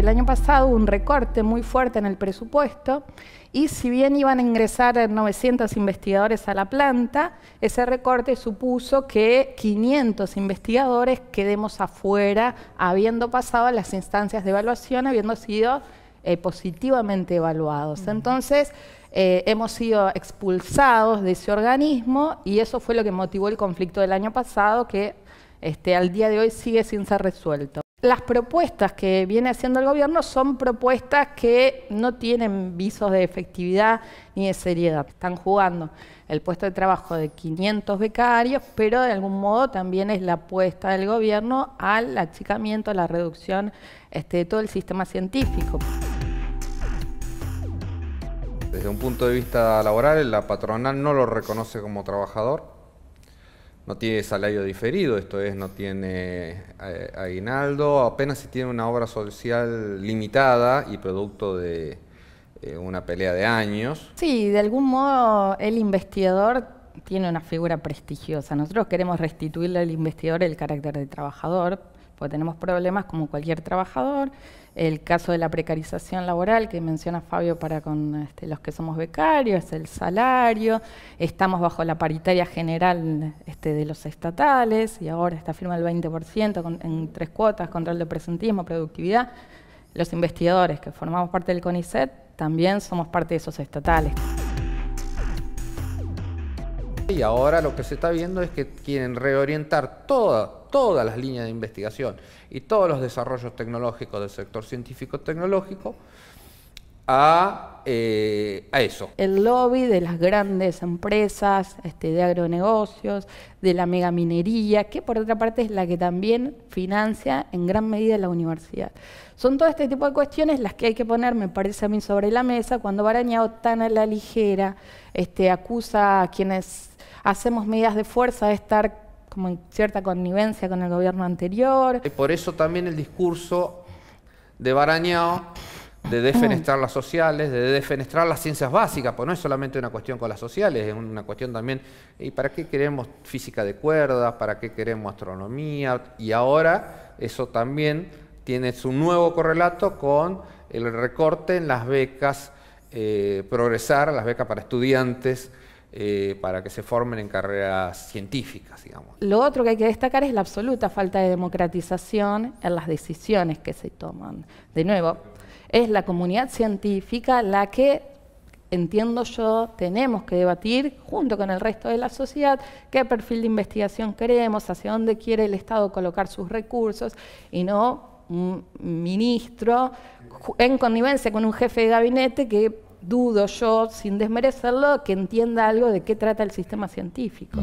el año pasado hubo un recorte muy fuerte en el presupuesto y si bien iban a ingresar 900 investigadores a la planta, ese recorte supuso que 500 investigadores quedemos afuera habiendo pasado a las instancias de evaluación, habiendo sido eh, positivamente evaluados. Entonces, eh, hemos sido expulsados de ese organismo y eso fue lo que motivó el conflicto del año pasado que este, al día de hoy sigue sin ser resuelto las propuestas que viene haciendo el gobierno son propuestas que no tienen visos de efectividad ni de seriedad. Están jugando el puesto de trabajo de 500 becarios, pero de algún modo también es la apuesta del gobierno al achicamiento, a la reducción este, de todo el sistema científico. Desde un punto de vista laboral, la patronal no lo reconoce como trabajador no tiene salario diferido, esto es, no tiene eh, aguinaldo, apenas si tiene una obra social limitada y producto de eh, una pelea de años. Sí, de algún modo el investigador tiene una figura prestigiosa. Nosotros queremos restituirle al investigador el carácter de trabajador, porque tenemos problemas como cualquier trabajador, el caso de la precarización laboral que menciona Fabio para con este, los que somos becarios, el salario, estamos bajo la paritaria general este, de los estatales y ahora está firma el 20% en tres cuotas, control de presentismo, productividad. Los investigadores que formamos parte del CONICET también somos parte de esos estatales. Y ahora lo que se está viendo es que quieren reorientar todas las líneas de investigación y todos los desarrollos tecnológicos del sector científico-tecnológico eh, a, eso. El lobby de las grandes empresas, este, de agronegocios, de la megaminería, que por otra parte es la que también financia en gran medida la universidad. Son todo este tipo de cuestiones las que hay que poner, me parece a mí, sobre la mesa cuando Barañao tan a la ligera este, acusa a quienes hacemos medidas de fuerza de estar como en cierta connivencia con el gobierno anterior. por eso también el discurso de Barañao de defenestrar las sociales, de defenestrar las ciencias básicas, pues no es solamente una cuestión con las sociales, es una cuestión también, ¿y para qué queremos física de cuerdas? ¿Para qué queremos astronomía? Y ahora eso también tiene su nuevo correlato con el recorte en las becas, eh, progresar, las becas para estudiantes, eh, para que se formen en carreras científicas, digamos. Lo otro que hay que destacar es la absoluta falta de democratización en las decisiones que se toman. De nuevo, es la comunidad científica la que, entiendo yo, tenemos que debatir junto con el resto de la sociedad qué perfil de investigación queremos, hacia dónde quiere el Estado colocar sus recursos y no un ministro en connivencia con un jefe de gabinete que dudo yo, sin desmerecerlo, que entienda algo de qué trata el sistema científico.